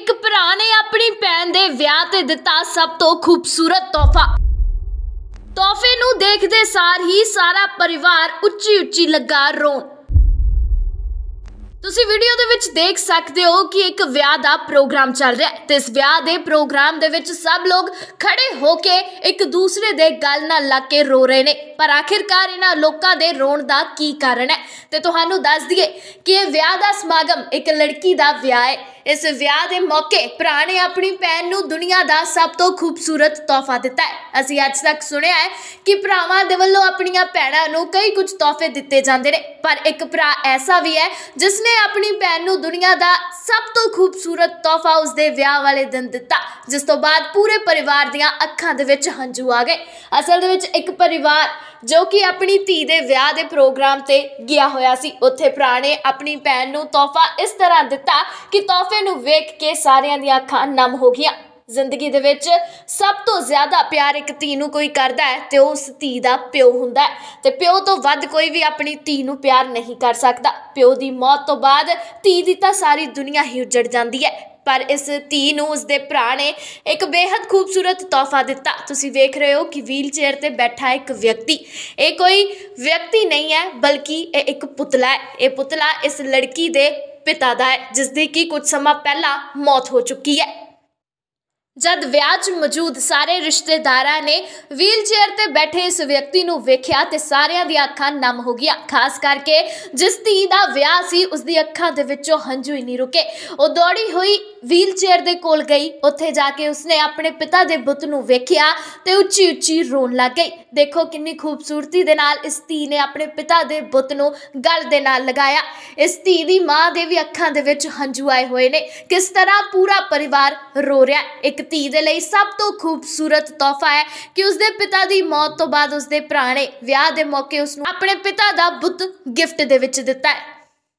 ਇੱਕ ਭਰਾ ਨੇ ਆਪਣੀ ਭੈਣ ਦੇ ਵਿਆਹ ਤੇ ਦਿੱਤਾ ਸਭ ਤੋਂ ਖੂਬਸੂਰਤ ਤੋਹਫਾ ਤੋਹਫੇ ਨੂੰ ਦੇਖਦੇ ਸਾਰ ਹੀ ਸਾਰਾ ਪਰਿਵਾਰ ਉੱਚੀ ਉੱਚੀ ਲੱਗਾ ਰੋਣ ਤੁਸੀਂ ਵੀਡੀਓ ਦੇ ਵਿੱਚ ਦੇਖ ਸਕਦੇ ਹੋ ਕਿ ਇੱਕ ਵਿਆਹ ਦਾ ਪ੍ਰੋਗਰਾਮ ਚੱਲ ਰਿਹਾ ਹੈ ਤੇ ਇਸ ਵਿਆਹ ਦੇ ਪ੍ਰੋਗਰਾਮ ਦੇ ਵਿੱਚ ਸਭ ਲੋਕ ਖੜੇ ਹੋ ਕੇ ਇੱਕ ਦੂਸਰੇ ਦੇ ਗੱਲ ਨਾਲ ਲੱਗ ਕੇ ਰੋ ਰਹੇ ਨੇ ਪਰ ਆਖਿਰਕਾਰ ਇਹਨਾਂ ਲੋਕਾਂ ਦੇ ਰੋਣ ਦਾ ਕੀ ਕਾਰਨ ਹੈ ਤੇ ਤੁਹਾਨੂੰ ਦੱਸ ਦਈਏ ਕਿ ਇਹ ਵਿਆਹ ਦਾ ਸਮਾਗਮ ਇੱਕ ਲੜਕੀ ਦਾ ਵਿਆਹ ਹੈ ਇਸ ਵਿਆਹ ਦੇ ਮੌਕੇ ਭਰਾ ਨੇ ਆਪਣੀ ਭੈਣ ਨੂੰ ਦੁਨੀਆ ਦਾ ਸਭ ਤੋਂ ਖੂਬਸੂਰਤ ਤੋਹਫਾ ਦਿੱਤਾ ਹੈ ਅਸੀਂ ਅੱਜ ਤੱਕ ਸੁਣਿਆ ਹੈ ਕਿ ਭਰਾਵਾਂ ਦੇ ਵੱਲੋਂ ਆਪਣੀਆਂ ਭੈਣਾਂ ਨੂੰ ਕਈ ਕੁਝ ਤੋਹਫੇ ਦਿੱਤੇ ਜਾਂਦੇ ਨੇ ਪਰ ਇੱਕ ਭਰਾ ਐਸਾ ਵੀ ਹੈ ਜਿਸ ਨੇ ਉਸਨੇ ਆਪਣੀ ਭੈਣ ਨੂੰ ਦੁਨੀਆ ਦਾ ਸਭ ਤੋਂ ਖੂਬਸੂਰਤ ਤੋਹਫਾ ਉਸਦੇ ਵਿਆਹ ਵਾਲੇ ਦਿਨ ਦਿੱਤਾ ਜਿਸ ਤੋਂ ਬਾਅਦ ਪੂਰੇ ਪਰਿਵਾਰ ਦੀਆਂ ਅੱਖਾਂ ਦੇ ਵਿੱਚ ਹੰਝੂ ਆ ਗਏ ਅਸਲ ਦੇ ਵਿੱਚ ਇੱਕ ਪਰਿਵਾਰ ਜੋ ਕਿ ਆਪਣੀ ਧੀ ਦੇ ਵਿਆਹ ਦੇ ਪ੍ਰੋਗਰਾਮ ਤੇ ਗਿਆ ਹੋਇਆ ਸੀ ਉੱਥੇ ਪ੍ਰਾਣੇ ਆਪਣੀ ਭੈਣ ਨੂੰ ਤੋਹਫਾ ਇਸ ਤਰ੍ਹਾਂ ਦਿੱਤਾ ਕਿ ਤੋਹਫੇ ਨੂੰ ਵੇਖ ਕੇ ਸਾਰਿਆਂ ਦੀਆਂ ਅੱਖਾਂ ਨਮ ਹੋ ਗਈਆਂ ਜ਼ਿੰਦਗੀ ਦੇ ਵਿੱਚ ਸਭ ਤੋਂ ਜ਼ਿਆਦਾ ਪਿਆਰ ਇੱਕ ਧੀ ਨੂੰ ਕੋਈ ਕਰਦਾ ਹੈ ਤੇ ਉਸ ਧੀ ਦਾ ਪਿਓ ਹੁੰਦਾ ਹੈ ਤੇ ਪਿਓ ਤੋਂ ਵੱਧ ਕੋਈ ਵੀ ਆਪਣੀ ਧੀ ਨੂੰ ਪਿਆਰ ਨਹੀਂ ਕਰ ਸਕਦਾ ਪਿਓ ਦੀ ਮੌਤ ਤੋਂ ਬਾਅਦ ਧੀ ਦੀ ਤਾਂ ਸਾਰੀ ਦੁਨੀਆ ਹੀ ਉਜੜ ਜਾਂਦੀ ਹੈ ਪਰ ਇਸ ਧੀ ਨੂੰ ਉਸਦੇ ਭਰਾ ਨੇ ਇੱਕ ਬੇहद ਖੂਬਸੂਰਤ ਤੋਹਫਾ ਦਿੱਤਾ ਤੁਸੀਂ ਵੇਖ ਰਹੇ ਹੋ ਕਿ ਵੀਲਚੇਅਰ ਤੇ ਬੈਠਾ ਇੱਕ ਵਿਅਕਤੀ ਇਹ ਕੋਈ ਵਿਅਕਤੀ ਨਹੀਂ ਹੈ ਬਲਕਿ ਇਹ ਇੱਕ ਪੁਤਲਾ ਹੈ ਇਹ ਪੁਤਲਾ ਇਸ ਲੜਕੀ ਦੇ ਪਿਤਾ ਦਾ ਹੈ ਜਿਸ ਦੀ ਕੀ ਕੁਝ ਸਮਾਂ ਪਹਿਲਾਂ ਮੌਤ ਹੋ ਚੁੱਕੀ ਹੈ ਜਦ ਵਿਆਹ 'ਚ ਮੌਜੂਦ ਸਾਰੇ ਰਿਸ਼ਤੇਦਾਰਾਂ ਨੇ ਵੀਲਚੇਅਰ ਤੇ ਬੈਠੇ ਇਸ ਵਿਅਕਤੀ ਨੂੰ ਵੇਖਿਆ ਤੇ ਸਾਰਿਆਂ ਦੀਆਂ ਅੱਖਾਂ ਨਮ ਹੋ ਗਈਆਂ ਖਾਸ ਕਰਕੇ ਜਿਸ ਧੀ ਦਾ ਵਿਆਹ ਸੀ ਉਸ ਦੀ ਅੱਖਾਂ ਦੇ ਵਿੱਚੋਂ ਹੰਝੂ ਹੀ ਨਹੀਂ ਰੁਕੇ ਉਹ ਦੌੜੀ ਹੋਈ ਵੀਲਚੇਅਰ ਦੇ ਕੋਲ ਗਈ ਉੱਥੇ ਜਾ ਕੇ ਉਸਨੇ ਆਪਣੇ ਪਿਤਾ ਦੇ ਬੁੱਤ ਨੂੰ ਵੇਖਿਆ ਤੇ ਉੱਚੀ ਉੱਚੀ ਰੋਣ ਲੱਗ ਗਈ ਦੇਖੋ ਕਿੰਨੀ ਖੂਬਸੂਰਤੀ ਦੇ ਨਾਲ ਇਸ ਧੀ ਨੇ ਆਪਣੇ ਪਿਤਾ ਦੇ ਬੁੱਤ ਨੂੰ ਗਲ ਦੇ ਨਾਲ ਲਗਾਇਆ ਇਸ ਧੀ ਦੀ ਮਾਂ ਦੇ ਵੀ ਅੱਖਾਂ ਦੇ ਵਿੱਚ ਹੰਝੂ ਆਏ ਹੋਏ ਨੇ ਕਿਸ ਤਰ੍ਹਾਂ ਪੂਰਾ ਪਰਿਵਾਰ ਰੋ ਰਿਹਾ ਇੱਕ ਧੀ ਦੇ ਲਈ ਸਭ ਤੋਂ ਖੂਬਸੂਰਤ ਤੋਹਫਾ ਹੈ ਕਿ ਉਸਦੇ ਪਿਤਾ ਦੀ ਮੌਤ ਤੋਂ ਬਾਅਦ ਉਸਦੇ ਭਰਾ ਨੇ ਵਿਆਹ ਦੇ ਮੌਕੇ ਉਸ ਨੂੰ ਆਪਣੇ ਪਿਤਾ ਦਾ ਬੁੱਤ ਗਿਫਟ ਦੇ ਵਿੱਚ ਦਿੱਤਾ ਹੈ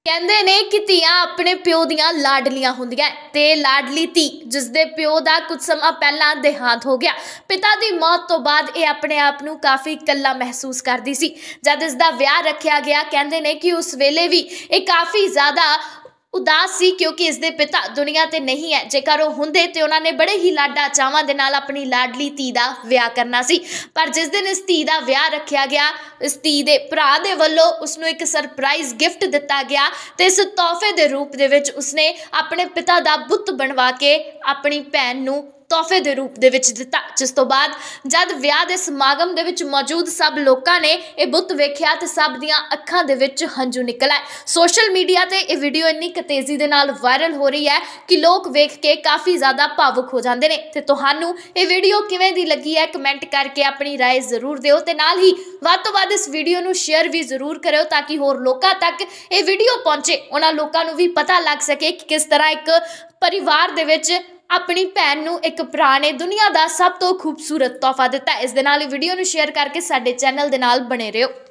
ਕਹਿੰਦੇ ਨੇ ਕਿ ਧੀਆਂ ਆਪਣੇ ਪਿਓ ਦੀਆਂ ਲਾਡਲੀਆਂ ਹੁੰਦੀਆਂ ਤੇ ਲਾਡਲੀ ਧੀ ਜਿਸ ਦੇ ਪਿਓ ਦਾ ਕੁਝ ਸਮਾਂ ਪਹਿਲਾਂ ਦੇਹਾਂਤ ਹੋ ਗਿਆ ਪਿਤਾ ਦੀ ਮੌਤ ਤੋਂ ਬਾਅਦ ਇਹ ਆਪਣੇ ਆਪ ਨੂੰ ਕਾਫੀ ਇਕੱਲਾ ਮਹਿਸੂਸ ਕਰਦੀ ਸੀ ਜਦ ਇਸ ਦਾ ਵਿਆਹ ਰੱਖਿਆ ਗਿਆ ਕਹਿੰਦੇ ਨੇ ਕਿ ਉਸ ਵੇਲੇ ਵੀ ਇਹ ਕਾਫੀ ਜ਼ਿਆਦਾ ਉਦਾਸ ਸੀ ਕਿਉਂਕਿ ਇਸ ਦੇ ਪਿਤਾ ਦੁਨੀਆ ਤੇ ਨਹੀਂ ਹੈ ਜੇਕਰ ਉਹ ਹੁੰਦੇ ਤੇ ਉਹਨਾਂ ਨੇ ਬੜੇ ਹੀ ਲਾਡਾ ਚਾਵਾਂ ਦੇ ਨਾਲ ਆਪਣੀ ਲਾਡਲੀ ਧੀ ਦਾ ਵਿਆਹ ਕਰਨਾ ਸੀ ਪਰ ਜਿਸ ਦਿਨ ਇਸ ਧੀ ਦਾ ਵਿਆਹ ਰੱਖਿਆ ਗਿਆ ਇਸ ਧੀ ਦੇ ਭਰਾ ਦੇ ਵੱਲੋਂ ਉਸ ਨੂੰ ਇੱਕ ਸਰਪ੍ਰਾਈਜ਼ ਗਿਫਟ ਦਿੱਤਾ ਗਿਆ ਤੇ ਇਸ ਤੋਹਫੇ ਦੇ ਰੂਪ ਦੇ ਵਿੱਚ ਉਸਨੇ ਆਪਣੇ ਪਿਤਾ ਦਾ ਬੁੱਤ ਬਣਵਾ ਕੇ ਆਪਣੀ ਭੈਣ ਨੂੰ ਤੋਹਫੇ ਦੇ ਰੂਪ ਦੇ ਵਿੱਚ ਦਿੱਤਾ ਜਿਸ ਤੋਂ ਬਾਅਦ ਜਦ ਵਿਆਹ ਦੇ ਸਮਾਗਮ ਦੇ ਵਿੱਚ ਮੌਜੂਦ ਸਭ ਲੋਕਾਂ ਨੇ ਇਹ ਬੁੱਤ ਵੇਖਿਆ ਤੇ ਸਭ ਦੀਆਂ ਅੱਖਾਂ ਦੇ ਵਿੱਚ ਹੰਝੂ ਨਿਕਲ ਆਏ ਸੋਸ਼ਲ ਮੀਡੀਆ ਤੇ ਇਹ ਵੀਡੀਓ ਇੰਨੀ ਤੇਜ਼ੀ ਦੇ ਨਾਲ ਵਾਇਰਲ ਹੋ ਰਹੀ ਹੈ ਕਿ ਲੋਕ ਵੇਖ ਕੇ ਕਾਫੀ ਜ਼ਿਆਦਾ ਭਾਵੁਕ ਹੋ ਜਾਂਦੇ ਨੇ ਤੇ ਤੁਹਾਨੂੰ ਇਹ ਵੀਡੀਓ ਕਿਵੇਂ ਦੀ ਲੱਗੀ ਹੈ ਕਮੈਂਟ ਕਰਕੇ ਆਪਣੀ رائے ਜ਼ਰੂਰ ਦਿਓ ਤੇ ਨਾਲ ਹੀ ਵੱਧ ਤੋਂ ਵੱਧ ਇਸ ਵੀਡੀਓ ਨੂੰ ਸ਼ੇਅਰ ਵੀ ਜ਼ਰੂਰ ਕਰਿਓ ਤਾਂ ਕਿ ਹੋਰ ਲੋਕਾਂ ਤੱਕ ਇਹ ਵੀਡੀਓ ਪਹੁੰਚੇ ਉਹਨਾਂ ਲੋਕਾਂ ਨੂੰ ਵੀ ਪਤਾ ਲੱਗ ਸਕੇ ਕਿ ਕਿਸ ਤਰ੍ਹਾਂ ਇੱਕ ਪਰਿਵਾਰ ਦੇ ਵਿੱਚ ਆਪਣੀ ਭੈਣ ਨੂੰ ਇੱਕ ਪੁਰਾਣੇ ਦੁਨੀਆ ਦਾ ਸਭ ਤੋਂ ਖੂਬਸੂਰਤ ਤੋਹਫਾ ਦਿੱਤਾ ਇਸ ਦੇ ਨਾਲ ਵੀਡੀਓ ਨੂੰ ਸ਼ੇਅਰ ਕਰਕੇ ਸਾਡੇ ਚੈਨਲ ਦੇ ਨਾਲ ਬਣੇ ਰਹੋ